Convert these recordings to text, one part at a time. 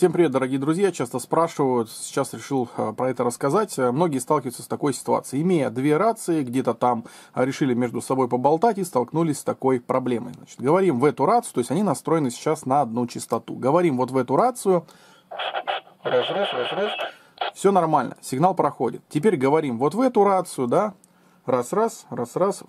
Всем привет, дорогие друзья. Часто спрашивают, сейчас решил э, про это рассказать. Э, многие сталкиваются с такой ситуацией. Имея две рации, где-то там э, решили между собой поболтать и столкнулись с такой проблемой. Значит, говорим в эту рацию, то есть они настроены сейчас на одну частоту. Говорим вот в эту рацию. Раз, раз, Все нормально, сигнал проходит. Теперь говорим вот в эту рацию, да, раз-раз, раз-раз,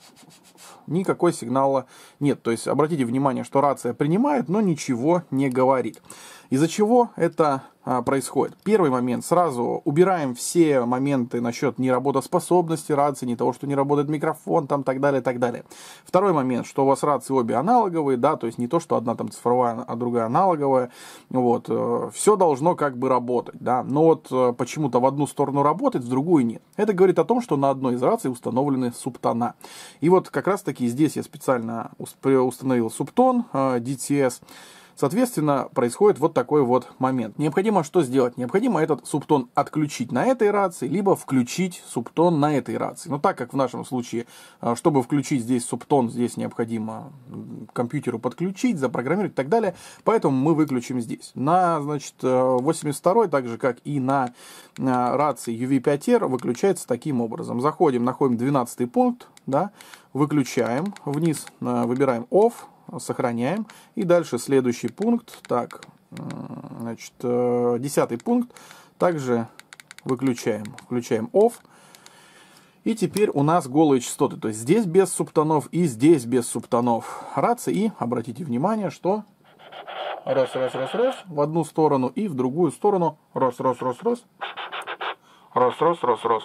никакой сигнала нет. То есть обратите внимание, что рация принимает, но ничего не говорит. Из-за чего это а, происходит. Первый момент, сразу убираем все моменты насчет неработоспособности рации, не того, что не работает микрофон, там так далее, так далее. Второй момент, что у вас рации обе аналоговые, да, то есть не то, что одна там цифровая, а другая аналоговая, вот, э, все должно как бы работать, да, но вот э, почему-то в одну сторону работает, в другую нет. Это говорит о том, что на одной из раций установлены субтона. И вот как раз таки здесь я специально установил субтон э, DTS, Соответственно, происходит вот такой вот момент. Необходимо что сделать? Необходимо этот субтон отключить на этой рации, либо включить субтон на этой рации. Но так как в нашем случае, э, чтобы включить здесь субтон, здесь необходимо компьютеру подключить, запрограммировать и так далее, поэтому мы выключим здесь. На, значит, 82 э, так же, как и на э, рации UV5R, выключается таким образом. Заходим, находим 12 пункт, да, выключаем, вниз выбираем off, сохраняем. И дальше следующий пункт. Так, значит, э, десятый пункт. Также выключаем. Включаем off. И теперь у нас голые частоты. То есть здесь без субтонов и здесь без субтонов. рации И обратите внимание, что раз, раз, раз, раз в одну сторону и в другую сторону. Раз, раз, раз, раз. Раз, раз, раз, раз. раз.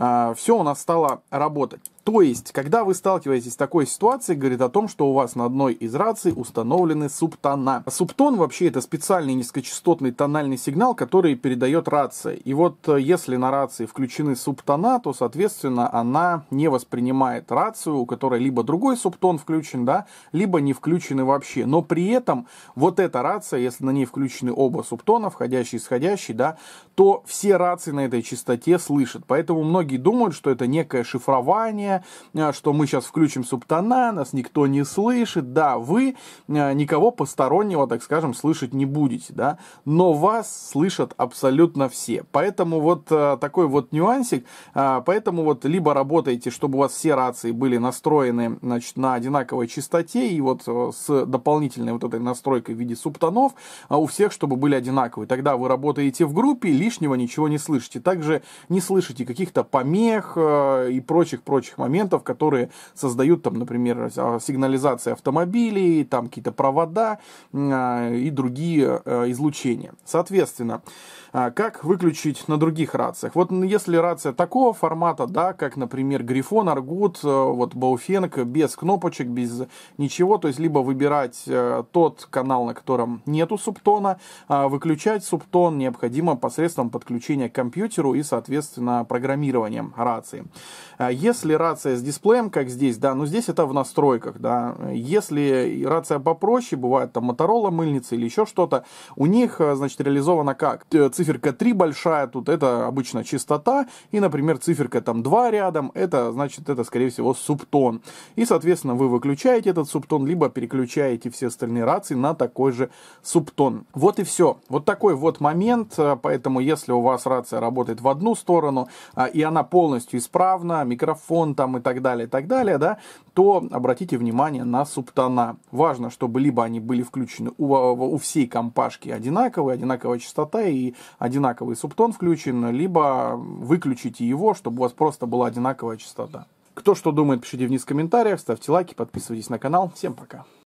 А, все у нас стало работать. То есть, когда вы сталкиваетесь с такой ситуацией, говорит о том, что у вас на одной из раций установлены субтона. Субтон вообще это специальный низкочастотный тональный сигнал, который передает рация. И вот э, если на рации включены субтона, то, соответственно, она не воспринимает рацию, у которой либо другой субтон включен, да, либо не включены вообще. Но при этом вот эта рация, если на ней включены оба субтона, входящий и исходящий, да, то все рации на этой частоте слышат. Поэтому многие думают, что это некое шифрование, Э, что мы сейчас включим субтона, нас никто не слышит, да, вы э, никого постороннего, так скажем, слышать не будете, да, но вас слышат абсолютно все. Поэтому вот э, такой вот нюансик, поэтому вот либо работаете, чтобы у вас все рации были настроены, значит, на одинаковой частоте и вот с дополнительной вот этой настройкой в виде субтонов а у всех, чтобы были одинаковые. Тогда вы работаете в группе, лишнего ничего не слышите. Также не слышите каких-то помех и прочих-прочих моментов моментов, которые создают, там, например, а, сигнализация автомобилей, там какие-то провода а, и другие а, излучения. Соответственно, как выключить на других рациях? Вот если рация такого формата, да, как, например, Грифон, Аргут, вот Бауфенг, без кнопочек, без ничего, то есть либо выбирать тот канал, на котором нету субтона, выключать субтон необходимо посредством подключения к компьютеру и, соответственно, программированием рации. Если рация рация с дисплеем, как здесь, да, но здесь это в настройках, да. Если рация попроще, бывает там Motorola мыльница или еще что-то, у них, э, значит, реализовано как? Циферка 3 большая, тут это обычно частота, и, например, циферка там 2 рядом, это, значит, это, скорее всего, субтон. И, соответственно, вы выключаете этот субтон, либо переключаете все остальные рации на такой же субтон. Вот и все. Вот такой вот момент, э, поэтому если у вас рация работает в одну сторону, э, и она полностью исправна, микрофон, там и так далее, и так далее, да, то обратите внимание на субтона. Важно, чтобы либо они были включены у, у всей компашки одинаковые, одинаковая частота и одинаковый субтон включен, либо выключите его, чтобы у вас просто была одинаковая частота. Кто что думает, пишите вниз в комментариях, ставьте лайки, подписывайтесь на канал. Всем пока!